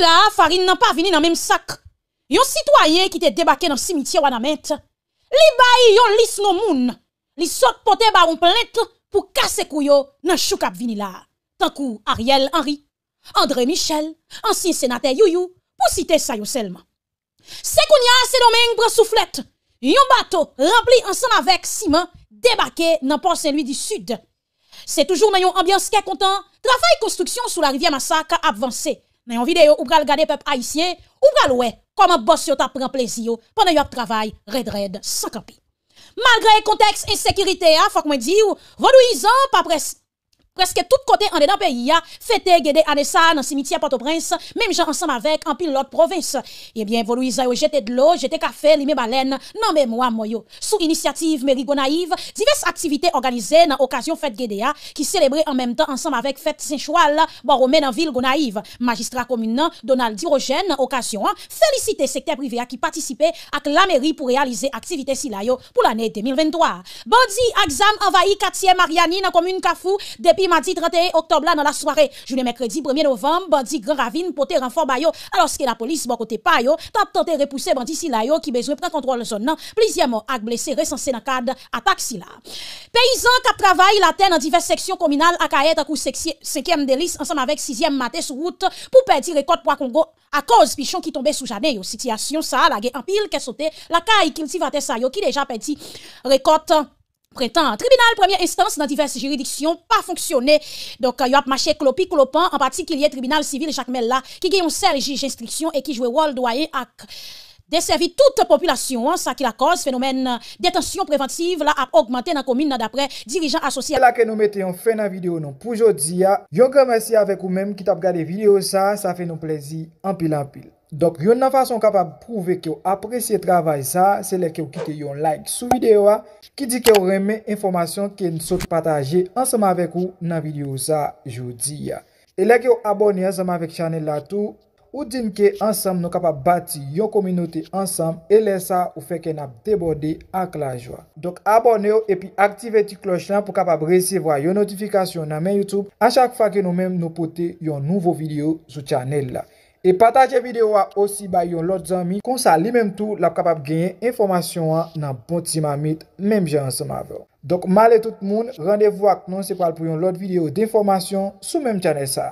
la, farine n'a pas vini le même sac. Yon citoyen qui te debake dans ou wana met. Li bayi yon lis non moun. Li sot pote baron plente pour casser kouyo dans chou kap vini là. Tankou Ariel Henry, André Michel, ancien sénateur Youyou, pou ça sa yon selman. Se koun se domen Y soufflette, Yon bateau rempli ensemble avec ciment dans le port Saint-Louis du sud. Se toujours ambiance qui qui ke kontan, Travail construction sur la rivière Massa avancée dans en vidéo, ou pral regarder peuple haïtien, ou pral voir comment boss yo t'a pris plaisir pendant yo travail, red red, sans camper. Malgré le contexte insécurité, hein, faut que me dis, vodouisant, pas presque, presque tout côté en dedans pays a fêté Anessa, dans le cimetière Port-au-Prince même gens ensemble avec en pile province Eh bien vous, yo jeté de l'eau jete café limé baleine non mais moi moyo sous initiative Mérigo Gonaïve, diverses activités organisées dans occasion fête Gedea, hein, qui célébrent en même temps ensemble avec fête Saint-Choal Romain dans ville Gonaïve magistrat commune, hein, Donald Dirogène occasion hein, féliciter secteur privé qui participait à la mairie pour réaliser activité silayo pour l'année 2023 Bandi exam envahi e Mariani dans commune Kafou depuis mardi 31 octobre, là, dans la soirée, jeudi mercredi 1er novembre, bandit Grand Ravine, poté renfort bayo, alors que la police, bon côté pa yo, tap tenté repousser bandit si la yo, qui besoin prendre contrôle zone, non, plusieurs morts ak blessés recensés dans cadre attaque si là. Paysans qui travaillent la terre dans diverses sections communales, à Kayet, à 5e délice, ensemble avec 6e maté sur route, pour perdre récolte pour Congo, à cause pichon qui tombait sous jardin Situation ça, la guerre en pile, qui sauté, la caille cultivateur ça yo, qui déjà perdu récolte printemps. Tribunal première instance dans diverses juridictions pas fonctionné. Donc il euh, y a marché clopi clopant en particulier tribunal civil Jacques là qui gagne un seul juge d'instruction et qui joue rôle doyen à desservir toute population, hein, ça qui la cause phénomène euh, détention préventive là a augmenté dans la commune d'après dirigeants associés. Là que nous mettons fin à la vidéo non pour aujourd'hui. Je grand remercie avec vous même qui t'a regardé la vidéo ça, ça fait nous plaisir en pile en pile. Donk yon nan fason kapap pouve ke yo apresye travay sa, se le ke yo kite yon like sou videyo a, ki di ke yo reme informasyon ke yon sot pataje ansama vek ou nan videyo sa jodi ya. E le ke yo abone ansama vek chanel la tou, ou din ke ansam nou kapap bati yon kominote ansam e le sa ou feke nap debode ak la jwa. Donk abone yo e pi aktive ti kloch lan pou kapap resevwa yon notifikasyon nan men YouTube a chak fa ke nou men nou pote yon nouvo videyo sou chanel la. E pataje videwa osi ba yon lot zanmi konsa li menm tou la kapap genye informasyon an nan bont zima mit menm jen an seman ve. Dok male tout moun, randevou ak non sepal pou yon lot videyo de informasyon sou menm chanese sa.